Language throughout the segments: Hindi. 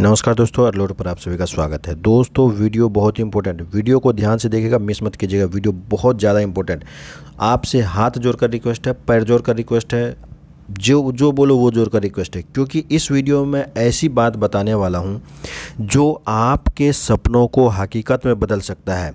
नमस्कार दोस्तों अरलोड पर आप सभी का स्वागत है दोस्तों वीडियो बहुत ही इंपॉर्टेंट वीडियो को ध्यान से देखेगा मिस मत कीजिएगा वीडियो बहुत ज़्यादा इंपॉर्टेंट आपसे हाथ जोड़कर रिक्वेस्ट है पैर जोड़कर रिक्वेस्ट है जो जो बोलो वो जोर का रिक्वेस्ट है क्योंकि इस वीडियो में ऐसी बात बताने वाला हूँ जो आपके सपनों को हकीकत में बदल सकता है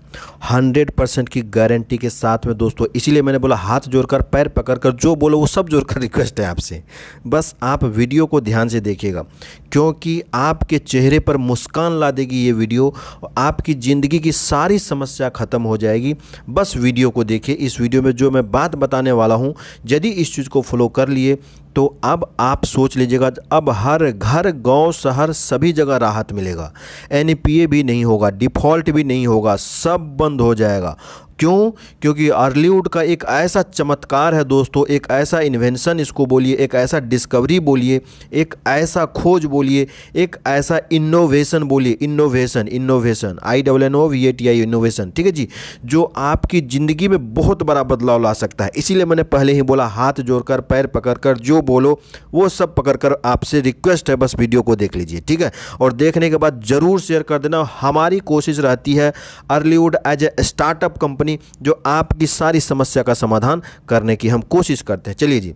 100 परसेंट की गारंटी के साथ में दोस्तों इसीलिए मैंने बोला हाथ जोड़कर पैर पकड़कर जो बोलो वो सब जोड़कर रिक्वेस्ट है आपसे बस आप वीडियो को ध्यान से देखिएगा क्योंकि आपके चेहरे पर मुस्कान ला देगी ये वीडियो आपकी ज़िंदगी की सारी समस्या ख़त्म हो जाएगी बस वीडियो को देखिए इस वीडियो में जो मैं बात बताने वाला हूँ यदि इस चीज़ को फॉलो कर लिए तो अब आप सोच लीजिएगा अब हर घर गांव शहर सभी जगह राहत मिलेगा एन भी नहीं होगा डिफ़ॉल्ट भी नहीं होगा सब बंद हो जाएगा क्यों क्योंकि अर्लीवुड का एक ऐसा चमत्कार है दोस्तों एक ऐसा इन्वेंशन इसको बोलिए एक ऐसा डिस्कवरी बोलिए एक ऐसा खोज बोलिए एक ऐसा इनोवेशन बोलिए innovation innovation I double N O V A T I innovation ठीक है जी जो आपकी ज़िंदगी में बहुत बड़ा बदलाव ला सकता है इसीलिए मैंने पहले ही बोला हाथ जोड़कर पैर पकड़कर जो बोलो वो सब पकड़कर आपसे रिक्वेस्ट है बस वीडियो को देख लीजिए ठीक है और देखने के बाद ज़रूर शेयर कर देना हमारी कोशिश रहती है Earlywood as a startup company company जो आपकी सारी समस्या का समाधान करने की हम कोशिश करते हैं चलिए जी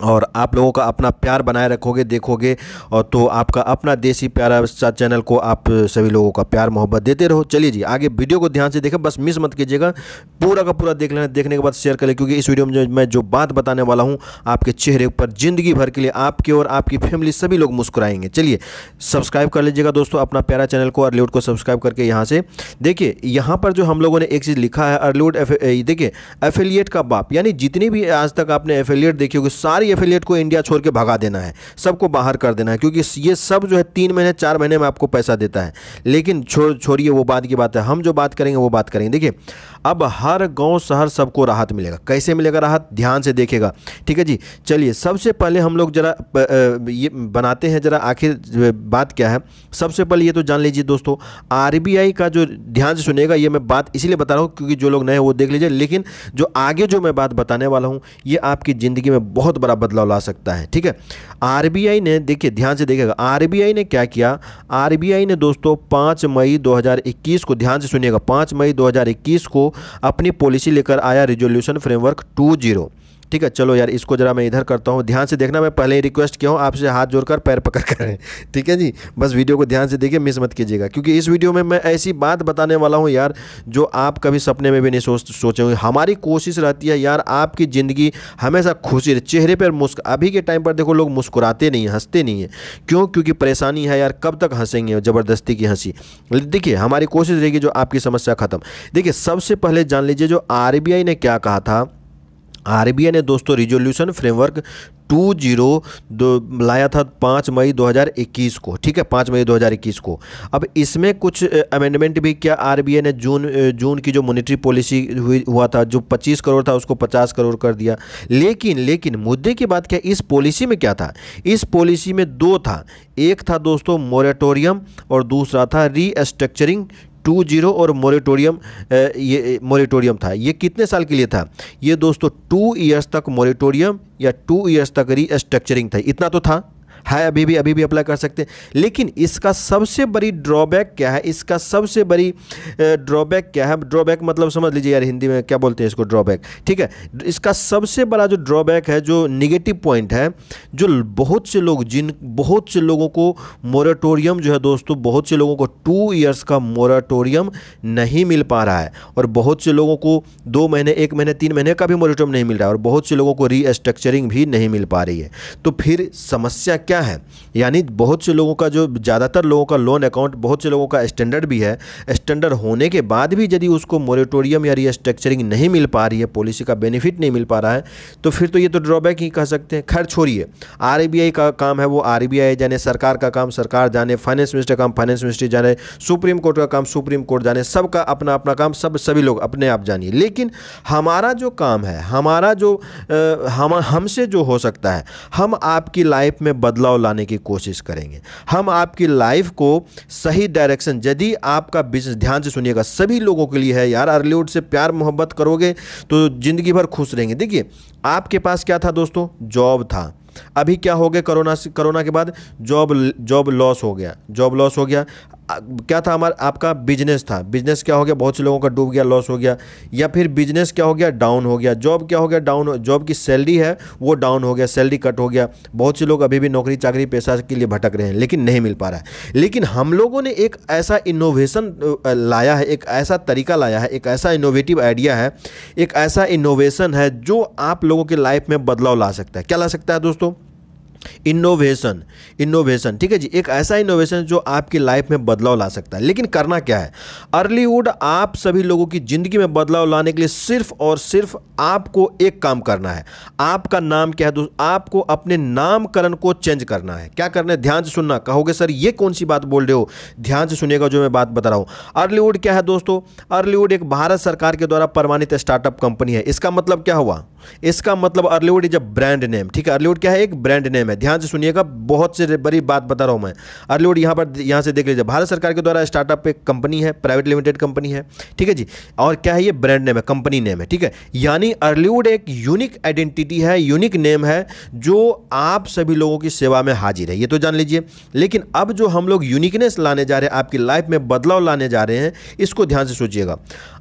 और आप लोगों का अपना प्यार बनाए रखोगे देखोगे और तो आपका अपना देसी प्यारा सा चैनल को आप सभी लोगों का प्यार मोहब्बत देते रहो चलिए जी आगे वीडियो को ध्यान से देखें बस मिस मत कीजिएगा पूरा का पूरा देख लेना देखने के बाद शेयर करें क्योंकि इस वीडियो में मैं जो बात बताने वाला हूँ आपके चेहरे पर ज़िंदगी भर के लिए आपके और आपकी फैमिली सभी लोग मुस्कुराएंगे चलिए सब्सक्राइब कर लीजिएगा दोस्तों अपना प्यारा चैनल को अर्लीवुड को सब्सक्राइब करके यहाँ से देखिए यहाँ पर जो हम लोगों ने एक चीज़ लिखा है अर्लीवुड देखिए एफिलियट का बाप यानी जितनी भी आज तक आपने एफिलियट देखी होगी सारे सारी एफिलियट को इंडिया छोड़ के भगा देना है सबको बाहर कर देना है क्योंकि ये सब जो है तीन महीने चार महीने में आपको पैसा देता है लेकिन छोड़िए वो बात की बात है हम जो बात करेंगे वो बात करेंगे देखिए अब हर गांव शहर सबको राहत मिलेगा कैसे मिलेगा राहत ध्यान से देखेगा ठीक है जी चलिए सबसे पहले हम लोग जरा ये बनाते हैं जरा आखिर बात क्या है सबसे पहले ये तो जान लीजिए दोस्तों आरबीआई का जो ध्यान से सुनेगा ये मैं बात इसीलिए बता रहा हूँ क्योंकि जो लोग नए वो देख लीजिए लेकिन जो आगे जो मैं बात बताने वाला हूँ ये आपकी ज़िंदगी में बहुत बड़ा बदलाव ला सकता है ठीक है आर ने देखिए ध्यान से देखेगा आर ने क्या किया आर ने दोस्तों पाँच मई 2021 को ध्यान से सुनिएगा पाँच मई 2021 को अपनी पॉलिसी लेकर आया रिजोल्यूशन फ्रेमवर्क टू जीरो ठीक है चलो यार इसको ज़रा मैं इधर करता हूँ ध्यान से देखना मैं पहले ही रिक्वेस्ट किया हूँ आपसे हाथ जोड़कर पैर पकड़ करें ठीक है जी बस वीडियो को ध्यान से देखिए मिस मत कीजिएगा क्योंकि इस वीडियो में मैं ऐसी बात बताने वाला हूँ यार जो आप कभी सपने में भी नहीं सोच सोचे हमारी कोशिश रहती है यार आपकी ज़िंदगी हमेशा खुशी चेहरे पर मुस्क अभी के टाइम पर देखो लोग मुस्कुराते नहीं हैं हंसते नहीं हैं क्यों क्योंकि परेशानी है यार कब तक हंसेंगे ज़बरदस्ती की हंसी देखिए हमारी कोशिश रहेगी जो आपकी समस्या ख़त्म देखिए सबसे पहले जान लीजिए जो आर ने क्या कहा था आरबीआई ने दोस्तों रिजोल्यूशन फ्रेमवर्क टू जीरो दो लाया था पाँच मई 2021 को ठीक है पाँच मई 2021 को अब इसमें कुछ अमेंडमेंट भी क्या आरबीआई ने जून जून की जो मोनिट्री पॉलिसी हुई हुआ था जो 25 करोड़ था उसको 50 करोड़ कर दिया लेकिन लेकिन मुद्दे की बात क्या इस पॉलिसी में क्या था इस पॉलिसी में दो था एक था दोस्तों मोरेटोरियम और दूसरा था रीस्ट्रक्चरिंग टू जीरो और मोरेटोरियम ये मोरेटोरियम था ये कितने साल के लिए था ये दोस्तों टू ईयर्स तक मोरेटोरियम या टू ईयर्स तक रीस्ट्रक्चरिंग था इतना तो था है अभी भी अभी भी अप्लाई कर सकते हैं लेकिन इसका सबसे बड़ी ड्रॉबैक क्या है इसका सबसे बड़ी ड्रॉबैक क्या है ड्रॉबैक मतलब समझ लीजिए यार हिंदी में क्या बोलते हैं इसको ड्रॉबैक ठीक है इसका सबसे बड़ा जो ड्रॉबैक है जो निगेटिव पॉइंट है जो बहुत से लोग जिन बहुत से लोगों को मोराटोरियम जो है दोस्तों बहुत से लोगों को टू ईयर्स का मोराटोरियम नहीं मिल पा रहा है और बहुत से लोगों को दो महीने एक महीने तीन महीने का भी मोराटोरियम नहीं मिल रहा है और बहुत से लोगों को रीस्ट्रक्चरिंग भी नहीं मिल पा रही है तो फिर समस्या क्या क्या है यानी बहुत से लोगों का जो ज़्यादातर लोगों का लोन अकाउंट बहुत से लोगों का स्टैंडर्ड भी है स्टैंडर्ड होने के बाद भी यदि उसको मोरेटोरियम या रिस्ट्रक्चरिंग नहीं मिल पा रही है पॉलिसी का बेनिफिट नहीं मिल पा रहा है तो फिर तो ये तो ड्रॉबैक ही कह सकते हैं खैर छोड़िए आर का काम है वो आर जाने सरकार का काम सरकार जाने फाइनेंस मिनिस्टर काम फाइनेंस मिनिस्ट्री जाने सुप्रीम कोर्ट का काम सुप्रीम कोर्ट जाने सबका अपना अपना काम सब सभी लोग अपने आप जानिए लेकिन हमारा जो काम है हमारा जो हम हमसे जो हो सकता है हम आपकी लाइफ में बदल बदलाव लाने की कोशिश करेंगे हम आपकी लाइफ को सही डायरेक्शन यदि आपका बिजनेस ध्यान से सुनिएगा सभी लोगों के लिए है यार अर्लीवुड से प्यार मोहब्बत करोगे तो ज़िंदगी भर खुश रहेंगे देखिए आपके पास क्या था दोस्तों जॉब था अभी क्या हो गया कोरोना कोरोना के बाद जॉब जॉब लॉस हो गया जॉब लॉस हो गया क्या था हमारा आपका बिजनेस था बिजनेस क्या हो गया बहुत से लोगों का डूब गया लॉस हो गया या फिर बिजनेस क्या हो गया डाउन हो गया जॉब क्या हो गया डाउन जॉब की सैलरी है वो डाउन हो गया सैलरी कट हो गया बहुत से लोग अभी भी नौकरी चाकरी पैसा के लिए भटक रहे हैं लेकिन नहीं मिल पा रहा है लेकिन हम लोगों ने एक ऐसा इनोवेशन लाया है एक ऐसा तरीका लाया है एक ऐसा इनोवेटिव आइडिया है एक ऐसा इनोवेशन है जो आप लोगों के लाइफ में बदलाव ला सकता है क्या ला सकता है दोस्तों इनोवेशन इनोवेशन ठीक है जी एक ऐसा इनोवेशन जो आपकी लाइफ में बदलाव ला सकता है लेकिन करना क्या है अर्लीवुड आप सभी लोगों की ज़िंदगी में बदलाव लाने के लिए सिर्फ और सिर्फ आपको एक काम करना है आपका नाम क्या है आपको अपने नामकरण को चेंज करना है क्या करना है ध्यान से सुनना कहोगे सर ये कौन सी बात बोल रहे हो ध्यान से सुनेगा जो मैं बात बता रहा हूँ अर्लीवुड क्या है दोस्तों अर्लीवुड एक भारत सरकार के द्वारा प्रमाणित स्टार्टअप कंपनी है इसका मतलब क्या हुआ इसका मतलब Earlywood is a brand name ठीक है अर्लीवुड क्या है एक ब्रांड नेम है है ध्यान से सुनिएगा बहुत से बड़ी बात बता रहा हूँ मैं अर्लीवुड यहाँ पर यहाँ से देख लीजिए भारत सरकार के द्वारा स्टार्टअप एक कंपनी है प्राइवेट लिमिटेड कंपनी है ठीक है जी और क्या है ये ब्रांड नेम है कंपनी नेम है ठीक है यानी अर्लीवुड एक यूनिक आइडेंटिटी है यूनिक नेम है जो आप सभी लोगों की सेवा में हाजिर है ये तो जान लीजिए लेकिन अब जो हम लोग यूनिकनेस लाने जा रहे हैं आपकी लाइफ में बदलाव लाने जा रहे हैं इसको ध्यान से सोचिएगा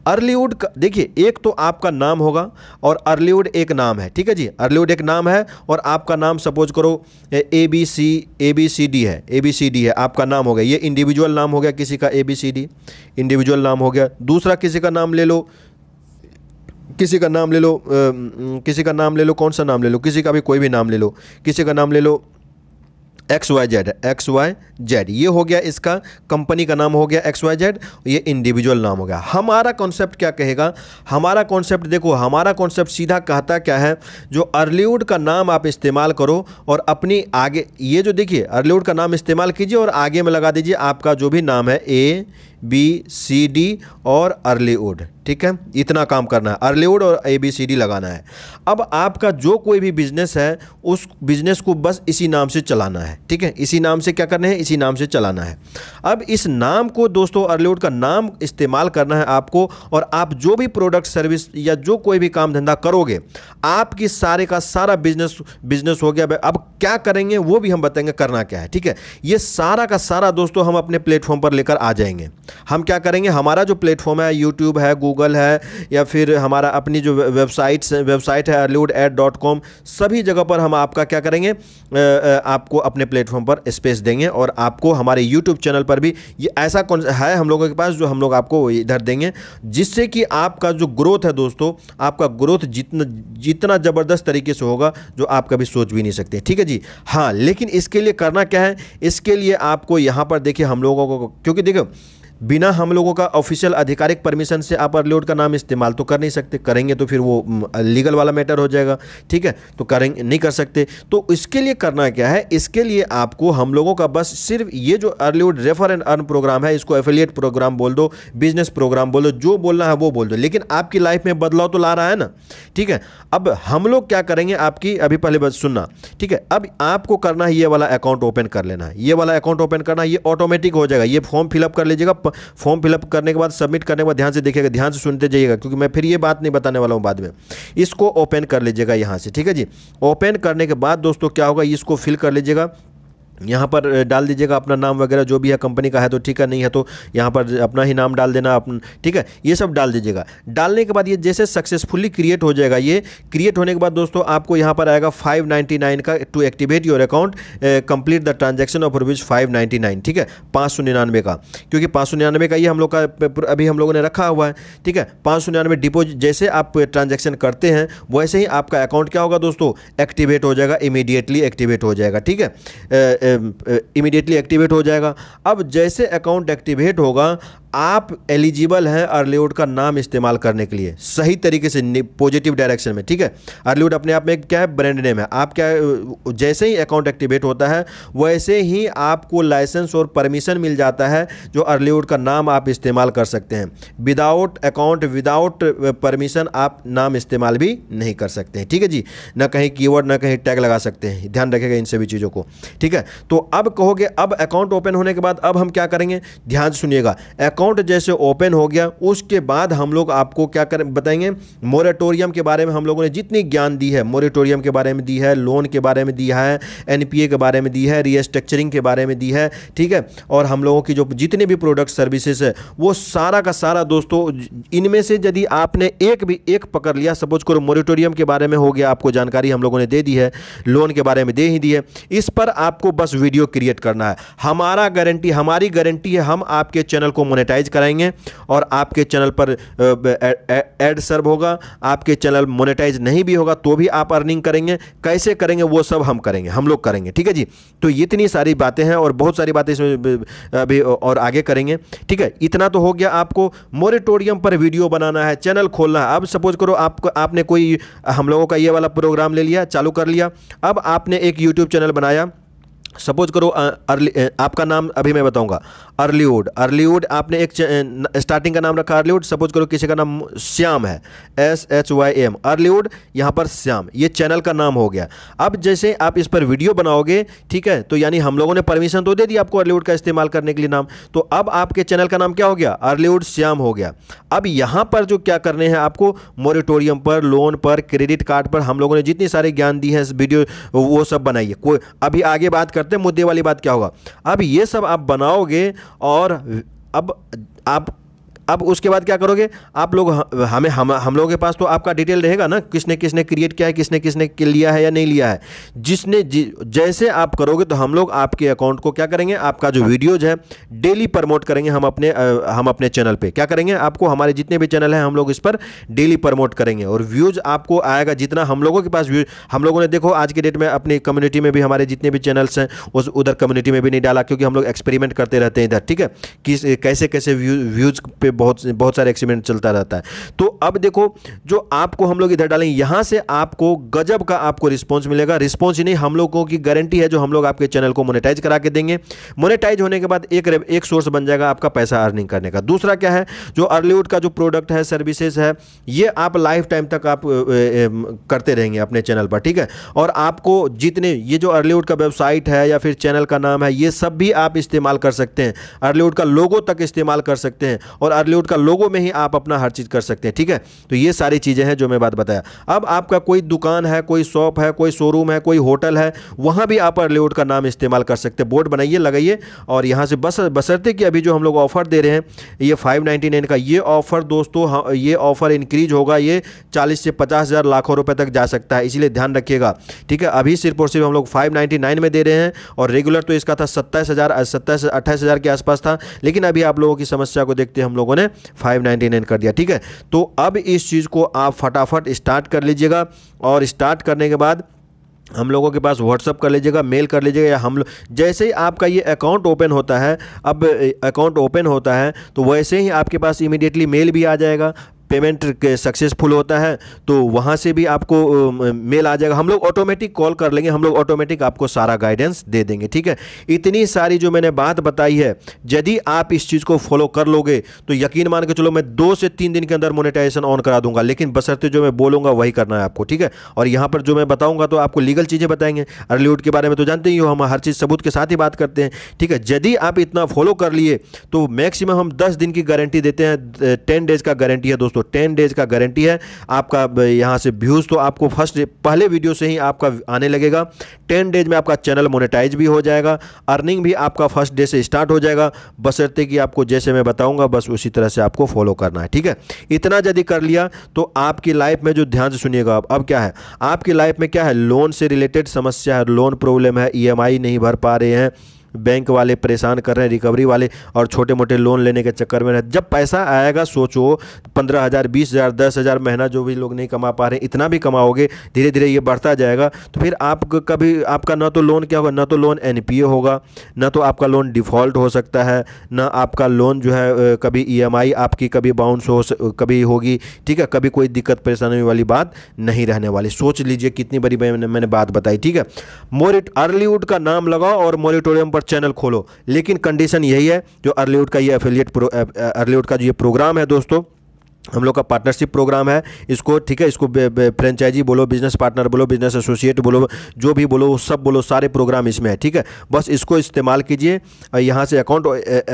अर्लीवुड देखिए एक तो आपका नाम होगा और अर्लीवुड एक नाम है ठीक है जी अर्लीवुड एक नाम है और आपका नाम सपोज करो A B C A B C D है ए बी सी डी है आपका नाम हो गया ये इंडिविजुअल नाम हो गया किसी का A B C D individual नाम हो गया दूसरा किसी का नाम ले लो किसी का नाम ले लो किसी का नाम ले लो कौन सा नाम ले लो किसी का भी कोई भी नाम ले लो किसी का नाम ले लो X Y Z X Y Z ये हो गया इसका कंपनी का नाम हो गया एक्स वाई जेड ये इंडिविजुअल नाम हो गया हमारा कॉन्सेप्ट क्या कहेगा हमारा कॉन्सेप्ट देखो हमारा कॉन्सेप्ट सीधा कहता क्या है जो अर्लीवुड का नाम आप इस्तेमाल करो और अपनी आगे ये जो देखिए अर्लीवुड का नाम इस्तेमाल कीजिए और आगे में लगा दीजिए आपका जो भी नाम है ए बी सी डी और अर्लीवुड ठीक है इतना काम करना है अर्लीवुड और ए बी सी डी लगाना है अब आपका जो कोई भी बिजनेस है उस बिजनेस को बस इसी नाम से चलाना है ठीक है इसी नाम से क्या करना है इसी नाम से चलाना है अब इस नाम को दोस्तों अर्लीवुड का नाम इस्तेमाल करना है आपको और आप जो भी प्रोडक्ट सर्विस या जो कोई भी काम धंधा करोगे आपकी सारे का सारा बिजनेस बिजनेस हो गया अब क्या करेंगे वो भी हम बताएंगे करना क्या है ठीक है ये सारा का सारा दोस्तों हम अपने प्लेटफॉर्म पर लेकर आ जाएंगे हम क्या करेंगे हमारा जो प्लेटफॉर्म है यूट्यूब है गूगल है या फिर हमारा अपनी जो वेबसाइट वेबसाइट है अर्लीवुड एट डॉट कॉम सभी जगह पर हम आपका क्या करेंगे आपको अपने प्लेटफॉर्म पर स्पेस देंगे और आपको हमारे यूट्यूब चैनल पर भी ये ऐसा कौन है हम लोगों के पास जो हम लोग आपको इधर देंगे जिससे कि आपका जो ग्रोथ है दोस्तों आपका ग्रोथ जितना जितना ज़बरदस्त तरीके से होगा जो आप कभी सोच भी नहीं सकते ठीक है जी हाँ लेकिन इसके लिए करना क्या है इसके लिए आपको यहाँ पर देखिए हम लोगों को क्योंकि देखो बिना हम लोगों का ऑफिशियल आधिकारिक परमिशन से आप अर्लीवुड का नाम इस्तेमाल तो कर नहीं सकते करेंगे तो फिर वो लीगल वाला मैटर हो जाएगा ठीक है तो करेंगे नहीं कर सकते तो इसके लिए करना क्या है इसके लिए आपको हम लोगों का बस सिर्फ ये जो Earlywood refer and earn program है इसको एफिलियट प्रोग्राम बोल दो बिजनेस प्रोग्राम बोल दो जो बोलना है वो बोल दो लेकिन आपकी लाइफ में बदलाव तो ला रहा है ना ठीक है अब हम लोग क्या करेंगे आपकी अभी पहले बस सुनना ठीक है अब आपको करना है ये वाला अकाउंट ओपन कर लेना है ये वाला अकाउंट ओपन करना ये ऑटोमेटिक हो जाएगा ये फॉर्म फिलअप कर लीजिएगा फॉर्म फिलअप करने के बाद सबमिट करने के बाद ध्यान से देखिएगा ध्यान से सुनते जाइएगा क्योंकि मैं फिर ये बात नहीं बताने वाला हूँ बाद में इसको ओपन कर लीजिएगा यहाँ से ठीक है जी ओपन करने के बाद दोस्तों क्या होगा इसको फिल कर लीजिएगा यहाँ पर डाल दीजिएगा अपना नाम वगैरह जो भी है कंपनी का है तो ठीक है नहीं है तो यहाँ पर अपना ही नाम डाल देना अपन ठीक है ये सब डाल दीजिएगा डालने के बाद ये जैसे सक्सेसफुली क्रिएट हो जाएगा ये क्रिएट होने के बाद दोस्तों आपको यहाँ पर आएगा 599 का to activate your account complete the transaction of rupees five ठीक है पाँच का क्योंकि पाँच का ये हम लोग का अभी हम लोगों ने रखा हुआ है ठीक है पाँच डिपोजिट जैसे आप ट्रांजेक्शन करते हैं वैसे ही आपका अकाउंट क्या होगा दोस्तों एक्टिवेट हो जाएगा इमीडिएटली एक्टिवेट हो जाएगा ठीक है इमीडिएटली एक्टिवेट हो जाएगा अब जैसे अकाउंट एक्टिवेट होगा आप एलिजिबल हैं अर्लीवुड का नाम इस्तेमाल करने के लिए सही तरीके से पॉजिटिव डायरेक्शन में ठीक है अर्लीवुड अपने आप में क्या है ब्रांड नेम है आप क्या जैसे ही अकाउंट एक्टिवेट होता है वैसे ही आपको लाइसेंस और परमिशन मिल जाता है जो अर्लीवुड का नाम आप इस्तेमाल कर सकते हैं विदाउट अकाउंट विदाउट परमिशन आप नाम इस्तेमाल भी नहीं कर सकते हैं ठीक है जी ना कहीं की ना कहीं टैग लगा सकते हैं ध्यान रखेगा इन सभी चीज़ों को ठीक है तो अब कहोगे अब अकाउंट ओपन होने के बाद अब हम क्या करेंगे ध्यान सुनिएगा अकाउंट अकाउंट जैसे ओपन हो गया उसके बाद हम लोग आपको क्या कर बताएंगे मोरेटोरियम के बारे में हम लोगों ने जितनी ज्ञान दी है मोरेटोरियम के बारे में दी है लोन के बारे में दिया है एन के बारे में दी है रीस्ट्रक्चरिंग के बारे में दी है ठीक है और हम लोगों की जो जितने भी प्रोडक्ट सर्विसेज है वो सारा का सारा दोस्तों इनमें से यदि आपने एक भी एक पकड़ लिया सपोज करो मोरेटोरियम के बारे में हो गया आपको जानकारी हम लोगों ने दे दी है लोन के बारे में दे ही दी है इस पर आपको बस वीडियो क्रिएट करना है हमारा गारंटी हमारी गारंटी है हम आपके चैनल को मोनिटाइज मोनेटाइज कराएंगे और आपके चैनल पर एड सर्व होगा आपके चैनल मोनेटाइज नहीं भी होगा तो भी आप अर्निंग करेंगे कैसे करेंगे वो सब हम करेंगे हम लोग करेंगे ठीक है जी तो इतनी सारी बातें हैं और बहुत सारी बातें इसमें अभी और आगे करेंगे ठीक है इतना तो हो गया आपको मोरिटोरियम पर वीडियो बनाना है चैनल खोलना है अब सपोज करो आपको आपने कोई हम लोगों का ये वाला प्रोग्राम ले लिया चालू कर लिया अब आपने एक यूट्यूब चैनल बनाया सपोज करो अर्ली आपका नाम अभी मैं बताऊंगा अर्लीवुड अर्लीवुड आपने एक स्टार्टिंग का नाम रखा अर्लीवुड सपोज करो किसी का नाम श्याम है S H Y M Earlywood यहाँ पर श्याम ये चैनल का नाम हो गया अब जैसे आप इस पर वीडियो बनाओगे ठीक है तो यानी हम लोगों ने परमिशन तो दे दी आपको अर्लीवुड का इस्तेमाल करने के लिए नाम तो अब आपके चैनल का नाम क्या हो गया अर्लीवुड श्याम हो गया अब यहाँ पर जो क्या करने हैं आपको मोरिटोरियम पर लोन पर क्रेडिट कार्ड पर हम लोगों ने जितनी सारी ज्ञान दी है वीडियो वो सब बनाइए कोई अभी आगे बात कर करते मुद्दे वाली बात क्या होगा अब ये सब आप बनाओगे और अब आप अब उसके बाद क्या करोगे आप लोग हमें हम हम लोगों के पास तो आपका डिटेल रहेगा ना किसने किसने क्रिएट किया है किसने किसने लिया है या नहीं लिया है जिसने जि, जैसे आप करोगे तो हम लोग आपके अकाउंट को क्या करेंगे आपका जो वीडियोज है डेली प्रमोट करेंगे हम अपने आ, हम अपने चैनल पर क्या करेंगे आपको हमारे जितने भी चैनल हैं हम लोग इस पर डेली प्रमोट करेंगे और व्यूज़ आपको आएगा जितना हम लोगों के पास व्यूज हम लोगों ने देखो आज के डेट में अपनी कम्युनिटी में भी हमारे जितने भी चैनल्स हैं उस उधर कम्युनिटी में भी नहीं डाला क्योंकि हम लोग एक्सपेरिमेंट करते रहते हैं इधर ठीक है किस कैसे कैसे व्यूज़ पे बहुत बहुत सारे एक्सपेरिमेंट चलता रहता है तो अब देखो जो आपको हम लोग इधर डालेंगे यहाँ से आपको गजब का आपको रिस्पॉन्स मिलेगा रिस्पॉन्स ही नहीं हम लोगों की गारंटी है जो हम लोग आपके चैनल को मोनेटाइज करा के देंगे मोनेटाइज होने के बाद एक एक सोर्स बन जाएगा आपका पैसा अर्निंग करने का दूसरा क्या है जो अर्लीवुड का जो प्रोडक्ट है सर्विसेज है ये आप लाइफ टाइम तक आप करते रहेंगे अपने चैनल पर ठीक है और आपको जितने ये जो अर्लीवुड का वेबसाइट है या फिर चैनल का नाम है ये सब भी आप इस्तेमाल कर सकते हैं अर्लीवुड का लोगों तक इस्तेमाल कर सकते हैं और आर्लियोड का लोगो में ही आप अपना हर चीज़ कर सकते हैं ठीक है तो ये सारी चीज़ें हैं जो मैं बात बताया अब आपका कोई दुकान है कोई शॉप है कोई शोरूम है कोई होटल है वहां भी आप आर्लियोड का नाम इस्तेमाल कर सकते हैं बोर्ड बनाइए लगाइए और यहाँ से बस बसरते कि अभी जो हम लोग ऑफ़र दे रहे हैं ये फाइव का ये ऑफ़र दोस्तों हाँ, ये ऑफ़र इंक्रीज होगा ये चालीस से पचास हज़ार लाखों रुपए तक जा सकता है इसीलिए ध्यान रखिएगा ठीक है अभी सिर्फ और सिर्फ हम लोग फाइव में दे रहे हैं और रेगुलर तो इसका था सत्ताईस हज़ार सत्ताईस अट्ठाईस हज़ार के आसपास था लेकिन अभी आप लोगों की समस्या को देखते हम लोगों लोगों ने 599 कर दिया ठीक है तो अब इस चीज़ को आप फटाफट स्टार्ट कर लीजिएगा और स्टार्ट करने के बाद हम लोगों के पास व्हाट्सअप कर लीजिएगा मेल कर लीजिएगा या हम लोग जैसे ही आपका ये अकाउंट ओपन होता है अब अकाउंट ओपन होता है तो वैसे ही आपके पास इमीडिएटली मेल भी आ जाएगा पेमेंट सक्सेसफुल होता है तो वहाँ से भी आपको मेल आ जाएगा हम लोग ऑटोमेटिक कॉल कर लेंगे हम लोग ऑटोमेटिक आपको सारा गाइडेंस दे देंगे ठीक है इतनी सारी जो मैंने बात बताई है यदि आप इस चीज़ को फॉलो कर लोगे तो यकीन मान के चलो मैं दो से तीन दिन के अंदर मोनिटाइजेशन ऑन करा दूंगा लेकिन बसरते जो मैं बोलूँगा वही करना है आपको ठीक है और यहाँ पर जो मैं बताऊँगा तो आपको लीगल चीज़ें बताएंगे अर्लीवुड के बारे में तो जानते ही हो हम हर चीज़ सबूत के साथ ही बात करते हैं ठीक है यदि आप इतना फॉलो कर लिए तो मैक्सिमम हम दस दिन की गारंटी देते हैं टेन डेज़ का गारंटी है दोस्तों दोस्तों टेन डेज का गारंटी है आपका यहाँ से व्यूज़ तो आपको फर्स्ट पहले वीडियो से ही आपका आने लगेगा टेन डेज में आपका चैनल मोनेटाइज भी हो जाएगा अर्निंग भी आपका फर्स्ट डे से स्टार्ट हो जाएगा बसरते कि आपको जैसे मैं बताऊँगा बस उसी तरह से आपको फॉलो करना है ठीक है इतना यदि कर लिया तो आपकी लाइफ में जो ध्यान से सुनिएगा आप अब क्या है आपकी लाइफ में क्या है लोन से रिलेटेड समस्या है लोन प्रॉब्लम है ई e नहीं भर पा रहे हैं बैंक वाले परेशान कर रहे हैं रिकवरी वाले और छोटे मोटे लोन लेने के चक्कर में रहे जब पैसा आएगा सोचो पंद्रह हज़ार बीस हज़ार दस हज़ार महीना जो भी लोग नहीं कमा पा रहे इतना भी कमाओगे धीरे धीरे ये बढ़ता जाएगा तो फिर आप कभी आपका ना तो लोन क्या होगा ना तो लोन एन होगा ना तो आपका लोन डिफ़ॉल्ट हो सकता है ना आपका लोन जो है कभी ई e आपकी कभी बाउंस हो कभी होगी ठीक है कभी कोई दिक्कत परेशानी वाली बात नहीं रहने वाली सोच लीजिए कितनी बड़ी मैंने बात बताई ठीक है मोरिट अर्लीवुड का नाम लगाओ और मोरिटोरियम पर पर चैनल खोलो लेकिन कंडीशन यही है जो अर्लीवुड का ये एफिलियट अर्लीवुड का जो ये प्रोग्राम है दोस्तों हम लोग का पार्टनरशिप प्रोग्राम है इसको ठीक है इसको फ्रेंचाइजी बोलो बिजनेस पार्टनर बोलो बिजनेस एसोसिएट बोलो जो भी बोलो वो सब बोलो सारे प्रोग्राम इसमें है ठीक है बस इसको इस्तेमाल कीजिए यहाँ से अकाउंट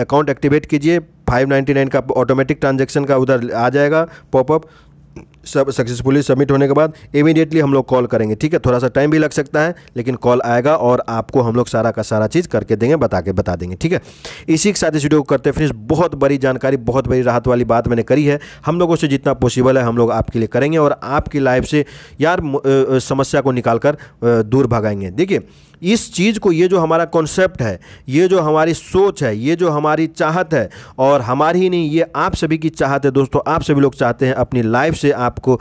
अकाउंट एक्टिवेट कीजिए 599 का ऑटोमेटिक ट्रांजैक्शन का उधर आ जाएगा पॉपअप सब सक्सेसफुली सबमिट होने के बाद इमीडिएटली हम लोग कॉल करेंगे ठीक है थोड़ा सा टाइम भी लग सकता है लेकिन कॉल आएगा और आपको हम लोग सारा का सारा चीज़ करके देंगे बता के बता देंगे ठीक है इसी के साथ इस वीडियो को करते हैं फ्रेंड्स बहुत बड़ी जानकारी बहुत बड़ी राहत वाली बात मैंने करी है हम लोगों से जितना पॉसिबल है हम लोग आपके लिए करेंगे और आपकी लाइफ से यार समस्या को निकाल कर दूर भगाएंगे देखिए इस चीज़ को ये जो हमारा कॉन्सेप्ट है ये जो हमारी सोच है ये जो हमारी चाहत है और हमारी ही नहीं ये आप सभी की चाहत है दोस्तों आप सभी लोग चाहते हैं अपनी लाइफ से आप आपको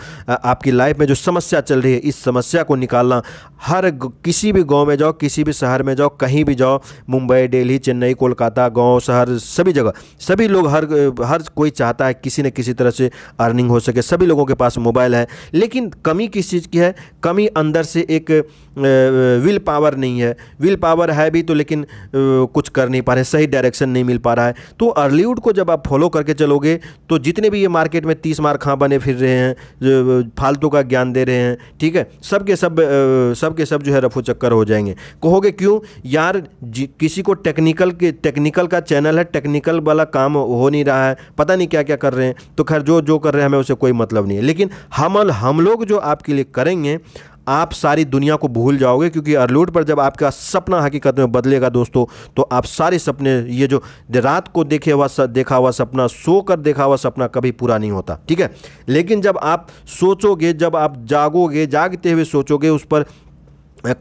आपकी लाइफ में जो समस्या चल रही है इस समस्या को निकालना हर किसी भी गांव में जाओ किसी भी शहर में जाओ कहीं भी जाओ मुंबई दिल्ली चेन्नई कोलकाता गांव शहर सभी जगह सभी लोग हर हर कोई चाहता है किसी न किसी तरह से अर्निंग हो सके सभी लोगों के पास मोबाइल है लेकिन कमी किस चीज़ की है कमी अंदर से एक विल पावर नहीं है विल पावर है भी तो लेकिन कुछ कर नहीं पा रहे सही डायरेक्शन नहीं मिल पा रहा है तो अर्लीवुड को जब आप फॉलो करके चलोगे तो जितने भी ये मार्केट में तीस मार खां बने फिर रहे हैं फालतू का ज्ञान दे रहे हैं ठीक है सब के सब सब के सब जो है रफू चक्कर हो जाएंगे कहोगे क्यों यार किसी को टेक्निकल के टेक्निकल का चैनल है टेक्निकल वाला काम हो नहीं रहा है पता नहीं क्या क्या कर रहे हैं तो खैर जो जो कर रहे हैं हमें उसे कोई मतलब नहीं है लेकिन हम हम लोग जो आपके लिए करेंगे आप सारी दुनिया को भूल जाओगे क्योंकि अर्लूट पर जब आपका सपना हकीकत में बदलेगा दोस्तों तो आप सारे सपने ये जो रात को देखे हुआ देखा हुआ सपना सो कर देखा हुआ सपना कभी पूरा नहीं होता ठीक है लेकिन जब आप सोचोगे जब आप जागोगे जागते हुए सोचोगे उस पर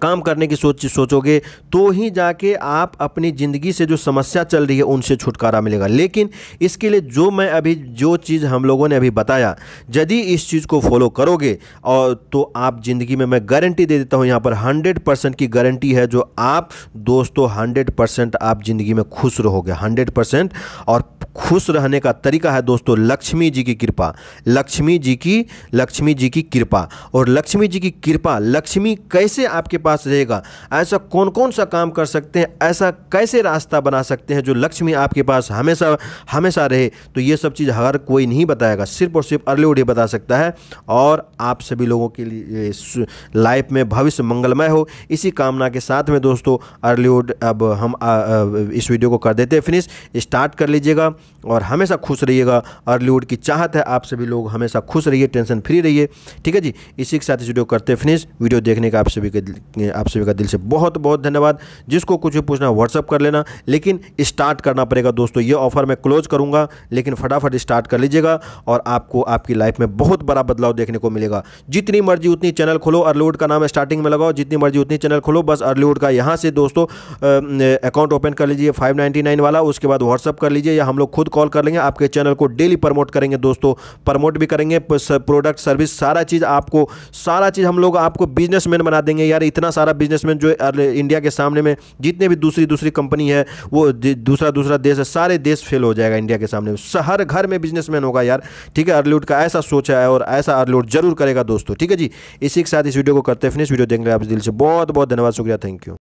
काम करने की सोच सोचोगे तो ही जाके आप अपनी ज़िंदगी से जो समस्या चल रही है उनसे छुटकारा मिलेगा लेकिन इसके लिए जो मैं अभी जो चीज़ हम लोगों ने अभी बताया यदि इस चीज़ को फॉलो करोगे और तो आप ज़िंदगी में मैं गारंटी दे देता हूँ यहाँ पर हंड्रेड परसेंट की गारंटी है जो आप दोस्तों हंड्रेड परसेंट आप ज़िंदगी में खुश रहोगे हंड्रेड परसेंट और खुश रहने का तरीका है दोस्तों लक्ष्मी जी की कृपा लक्ष्मी जी की लक्ष्मी जी की कृपा और लक्ष्मी जी की कृपा लक्ष्मी कैसे आप आपके पास रहेगा ऐसा कौन कौन सा काम कर सकते हैं ऐसा कैसे रास्ता बना सकते हैं जो लक्ष्मी आपके पास हमेशा हमेशा रहे तो ये सब चीज़ हर कोई नहीं बताएगा सिर्फ और सिर्फ अर्ली ही बता सकता है और आप सभी लोगों के लिए लाइफ में भविष्य मंगलमय हो इसी कामना के साथ में दोस्तों अर्लीवुड अब हम इस वीडियो को कर देते हैं फिनिश स्टार्ट कर लीजिएगा और हमेशा खुश रहिएगा अर्लीवुड की चाहत है आप सभी लोग हमेशा खुश रहिए टेंशन फ्री रहिए ठीक है जी इसी के साथ इस वीडियो करते हैं फिनिश वीडियो देखने का आप सभी के आप सभी का दिल से बहुत बहुत धन्यवाद जिसको कुछ भी पूछना व्हाट्सअप कर लेना लेकिन स्टार्ट करना पड़ेगा दोस्तों ये ऑफर मैं क्लोज करूंगा लेकिन फटाफट स्टार्ट कर लीजिएगा और आपको आपकी लाइफ में बहुत बड़ा बदलाव देखने को मिलेगा जितनी मर्जी उतनी चैनल खोलो अर्लीवुड का नाम स्टार्टिंग में लगाओ जितनी मर्जी उतनी चैनल खोलो बस अर्लीवुड का यहाँ से दोस्तों अकाउंट ओपन कर लीजिए फाइव वाला उसके बाद व्हाट्सअप कर लीजिए या हम लोग खुद कॉल कर लेंगे आपके चैनल को डेली प्रमोट करेंगे दोस्तों प्रमोट भी करेंगे प्रोडक्ट सर्विस सारा चीज़ आपको सारा चीज़ हम लोग आपको बिजनेसमैन बना देंगे यार इतना सारा बिजनेसमैन जो इंडिया के सामने में जितने भी दूसरी दूसरी कंपनी है वो दूसरा दूसरा देश है सारे देश फेल हो जाएगा इंडिया के सामने हर घर में बिजनेसमैन होगा यार ठीक है अर्लूट का ऐसा सोच है और ऐसा अर्लूट जरूर करेगा दोस्तों ठीक है जी इसी के साथ इस वीडियो को करते फिनिश वीडियो देखने आप दिल से बहुत बहुत धन्यवाद शुक्रिया थैंक यू